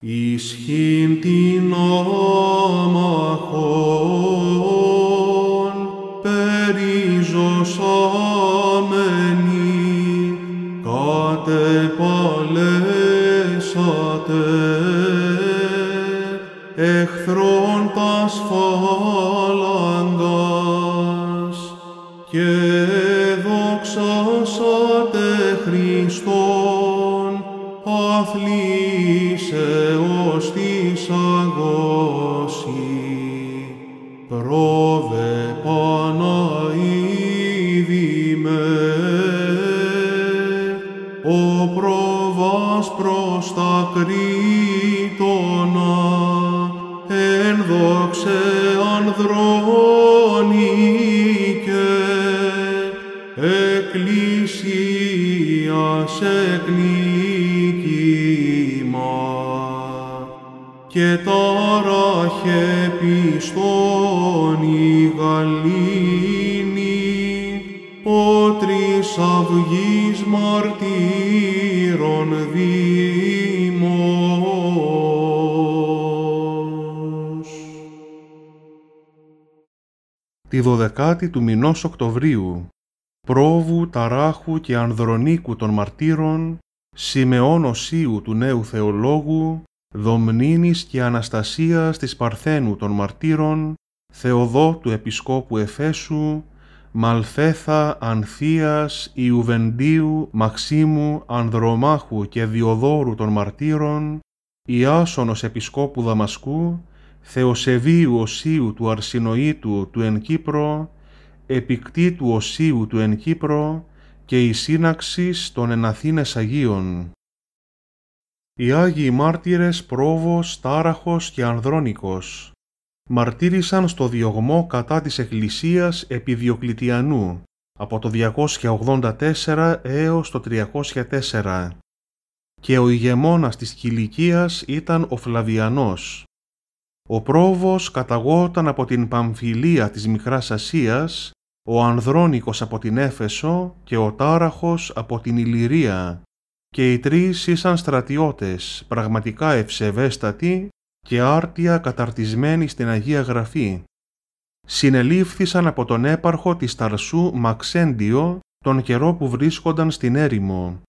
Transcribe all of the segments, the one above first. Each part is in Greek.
Ισχύν την όμαχον περιζωσάμενη κατεπαλέσατε εχθρόντας τας και δοξάσατε Χριστόν αθλήσε Ρώβε Παναηδημέ, ο Πρόβασπρος προστακριτόνα Κρήτονα, εν δόξε και εκκλησία σε και τώρα χε πιστον η γαλήνη ο τρεις αυγής μαρτύρων δήμος. Τη δωδεκάτη του μηνός Οκτωβρίου, πρόβου Ταράχου και Ανδρονίκου των μαρτύρων, Σιμεών Οσίου του νέου θεολόγου, Δομνήνης και Αναστασίας της Παρθένου των Μαρτύρων, Θεοδό του Επισκόπου Εφέσου, Μαλθέθα Ανθίας Ιουβεντίου Μαξίμου Ανδρομάχου και Διοδόρου των Μαρτύρων, Ιάσονος Επισκόπου Δαμασκού, Θεοσεβίου Οσίου του Αρσινοήτου του Εν Κύπρο, του Οσίου του Εν Κύπρο και η σύναξης των Εναθήνες Αγίων οι Άγιοι Μάρτυρες Πρόβος, Τάραχος και Ανδρόνικος μαρτύρησαν στο διωγμό κατά της Εκκλησίας επί Διοκλητιανού από το 284 έως το 304 και ο ηγεμόνας της Κιλικίας ήταν ο Φλαβιανός. Ο πρόβος καταγόταν από την Παμφιλία της Μικράς Ασίας, ο Ανδρόνικος από την Έφεσο και ο Τάραχος από την Ηλυρία και οι τρεις ήσαν στρατιώτες, πραγματικά ευσεβέστατοι και άρτια καταρτισμένοι στην Αγία Γραφή. Συνελήφθησαν από τον έπαρχο της Ταρσού Μαξέντιο τον καιρό που βρίσκονταν στην έρημο.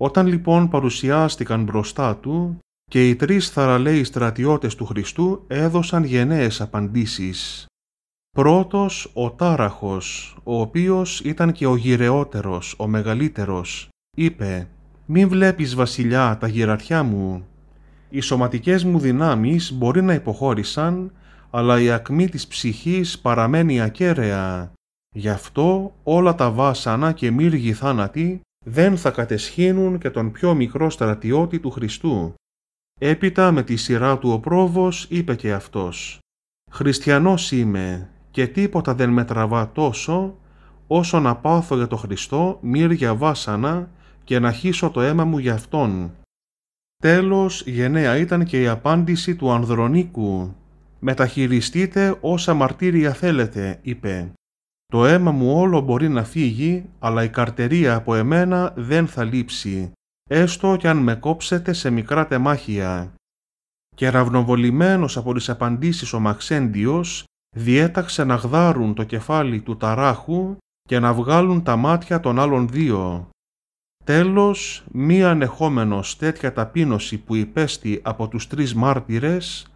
Όταν λοιπόν παρουσιάστηκαν μπροστά του και οι τρεις θαραλέοι στρατιώτες του Χριστού έδωσαν γενναίες απαντήσεις. Πρώτος ο Τάραχος, ο οποίος ήταν και ο γυρεότερος, ο μεγαλύτερος, είπε «Μην βλέπεις, βασιλιά, τα γεραρχιά μου. Οι σωματικές μου δυνάμεις μπορεί να υποχώρησαν, αλλά η ακμή της ψυχής παραμένει ακέραια. Γι' αυτό όλα τα βάσανα και μύργοι θάνατοι δεν θα κατεσχύνουν και τον πιο μικρό στρατιώτη του Χριστού. Έπειτα με τη σειρά του ο πρόβος είπε και αυτός «Χριστιανός είμαι και τίποτα δεν με τραβά τόσο όσο να πάθω για τον Χριστό μύρια βάσανα και να χύσω το αίμα μου για αυτόν. Τέλος γενναία ήταν και η απάντηση του Ανδρονίκου. «Μεταχειριστείτε όσα μαρτύρια θέλετε», είπε. «Το αίμα μου όλο μπορεί να φύγει, αλλά η καρτερία από εμένα δεν θα λείψει, έστω κι αν με κόψετε σε μικρά τεμάχια». Και ραυνοβολημένος από τις απαντήσεις ο Μαξέντιος, διέταξε να γδάρουν το κεφάλι του ταράχου και να βγάλουν τα μάτια των άλλων δύο. Τέλος, μη ανεχόμενος τέτοια ταπείνωση που υπέστη από τους τρεις μάρτυρες,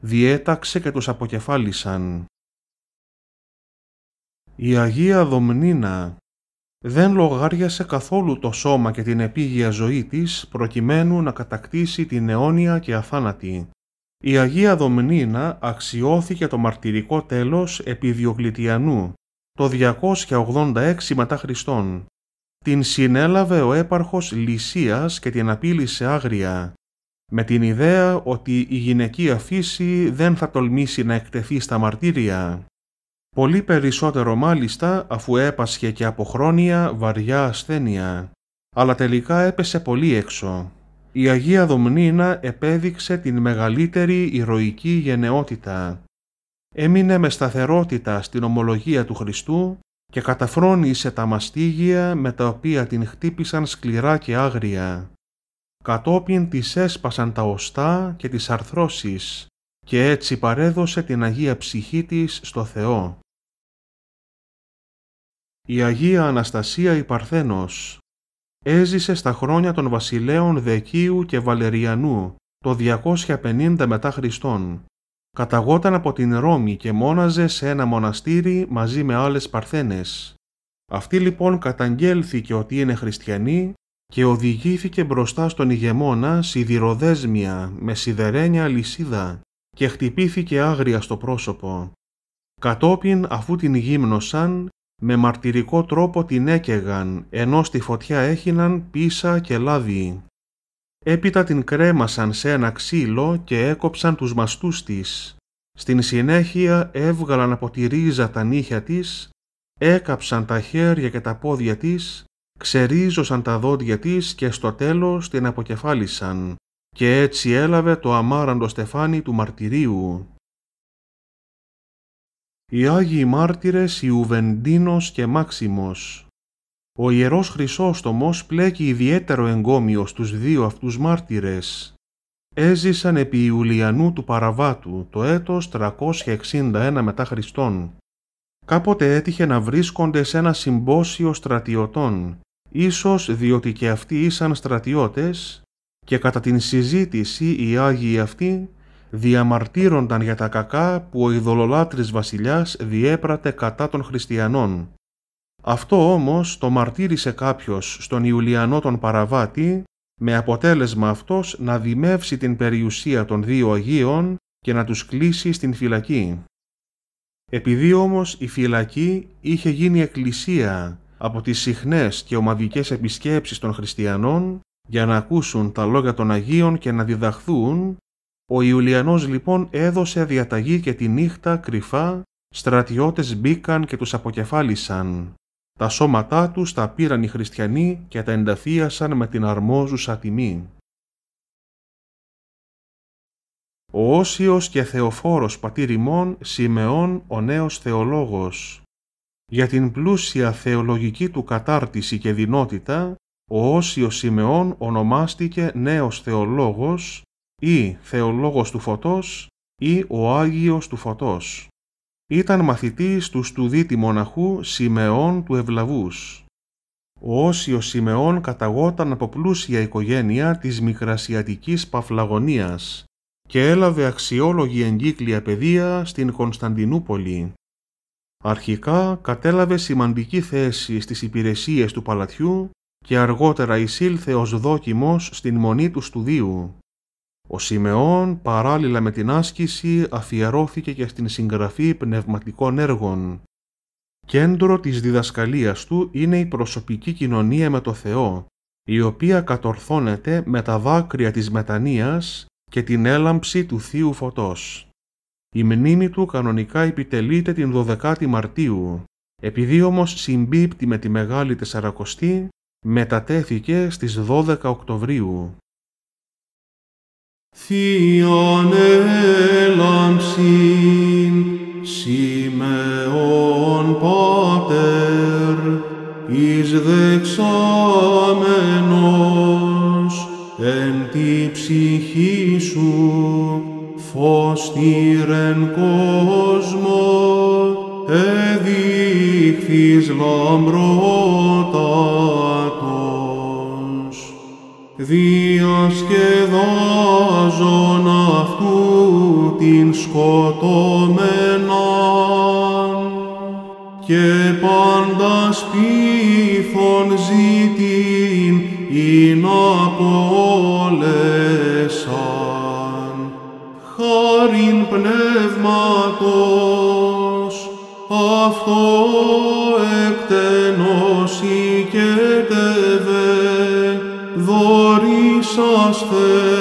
διέταξε και τους αποκεφάλισαν. Η Αγία Δομνίνα δεν λογάριασε καθόλου το σώμα και την επίγεια ζωή της προκειμένου να κατακτήσει την αιώνια και αθάνατη. Η Αγία Δομνίνα αξιώθηκε το μαρτυρικό τέλος επί Διοκλητιανού το 286 μετά Χριστόν την συνέλαβε ο έπαρχος Λυσίας και την απείλησε άγρια, με την ιδέα ότι η γυναικεία φύση δεν θα τολμήσει να εκτεθεί στα μαρτύρια. Πολύ περισσότερο μάλιστα αφού έπασχε και από χρόνια βαριά ασθένεια, αλλά τελικά έπεσε πολύ έξω. Η Αγία Δομνίνα επέδειξε την μεγαλύτερη ηρωική γενναιότητα. Έμεινε με σταθερότητα στην ομολογία του Χριστού και καταφρόνησε τα μαστίγια με τα οποία την χτύπησαν σκληρά και άγρια. Κατόπιν της έσπασαν τα οστά και τις αρθρώσεις και έτσι παρέδωσε την Αγία Ψυχή της στο Θεό. Η Αγία Αναστασία η Παρθένος έζησε στα χρόνια των βασιλέων Δεκίου και Βαλεριανού το 250 μετά Χριστόν καταγόταν από την Ρώμη και μόναζε σε ένα μοναστήρι μαζί με άλλες παρθένες. Αυτή λοιπόν καταγγέλθηκε ότι είναι χριστιανή και οδηγήθηκε μπροστά στον ηγεμόνα σιδηροδέσμια με σιδερένια λυσίδα και χτυπήθηκε άγρια στο πρόσωπο. Κατόπιν αφού την γύμνωσαν, με μαρτυρικό τρόπο την έκαιγαν, ενώ στη φωτιά έχιναν πίσα και λάδι. Έπειτα την κρέμασαν σε ένα ξύλο και έκοψαν τους μαστούς της. Στην συνέχεια έβγαλαν από τη ρίζα τα νύχια της, έκαψαν τα χέρια και τα πόδια της, ξερίζωσαν τα δόντια της και στο τέλος την αποκεφάλισαν και έτσι έλαβε το αμάραντο στεφάνι του μαρτυρίου. Οι Άγιοι Μάρτυρες Ιουβεντίνος και Μάξιμος ο Ιερός Χρυσόστομος πλέκει ιδιαίτερο εγκόμιο στους δύο αυτούς μάρτυρες. Έζησαν επί Ιουλιανού του Παραβάτου το έτος 361 μετά Χριστόν. Κάποτε έτυχε να βρίσκονται σε ένα συμπόσιο στρατιωτών, ίσως διότι και αυτοί ήσαν στρατιώτες και κατά την συζήτηση οι Άγιοι αυτοί διαμαρτύρονταν για τα κακά που ο ειδωλολάτρης βασιλιάς διέπρατε κατά των χριστιανών. Αυτό όμως το μαρτύρησε κάποιος στον Ιουλιανό τον Παραβάτη με αποτέλεσμα αυτός να δημεύσει την περιουσία των δύο Αγίων και να τους κλείσει στην φυλακή. Επειδή όμως η φυλακή είχε γίνει εκκλησία από τις συχνές και ομαδικές επισκέψεις των χριστιανών για να ακούσουν τα λόγια των Αγίων και να διδαχθούν, ο Ιουλιανός λοιπόν έδωσε διαταγή και τη νύχτα κρυφά στρατιώτες μπήκαν και τους αποκεφάλισαν τα σώματά τους τα πήραν οι χριστιανοί και τα ενταθίασαν με την αρμόζουσα τιμή. Ο Όσιος και Θεοφόρος πατήρ ημών Σιμεών ο νέος θεολόγος. Για την πλούσια θεολογική του κατάρτιση και δυνότητα, ο Όσιος Σιμεών ονομάστηκε νέος θεολόγος ή θεολόγος του φωτός ή ο Άγιος του φωτός ήταν μαθητής του στουδίτη μοναχού Σιμεών του Ευλαβούς. Ο Όσιος Σιμεών καταγόταν από πλούσια οικογένεια της Μικρασιατικής Παφλαγωνίας και έλαβε αξιόλογη εγκύκλια παιδεία στην Κωνσταντινούπολη. Αρχικά κατέλαβε σημαντική θέση στις υπηρεσίες του παλατιού και αργότερα εισήλθε ως δόκιμος στην μονή του στουδίου. Ο Σιμεών παράλληλα με την άσκηση αφιερώθηκε και στην συγγραφή πνευματικών έργων. Κέντρο της διδασκαλίας του είναι η προσωπική κοινωνία με το Θεό, η οποία κατορθώνεται με τα δάκρυα της μετανοίας και την έλαμψη του Θείου Φωτός. Η μνήμη του κανονικά επιτελείται την 12η Μαρτίου, επειδή όμως συμπίπτει με τη Μεγάλη Τεσσαρακοστή, μετατέθηκε στις 12 Οκτωβρίου. Θείαν έλαμψιν, Σιμεών Πάτερ εις δεξαμένος εν τη ψυχή σου φως τύρεν κόσμο εδείχθης λαμπρότας διασκεδάζον αυτού την σκοτωμένα και πάντα σπίθων ζητήν ειν πόλεσαν χάριν πνεύματος αυτό us there.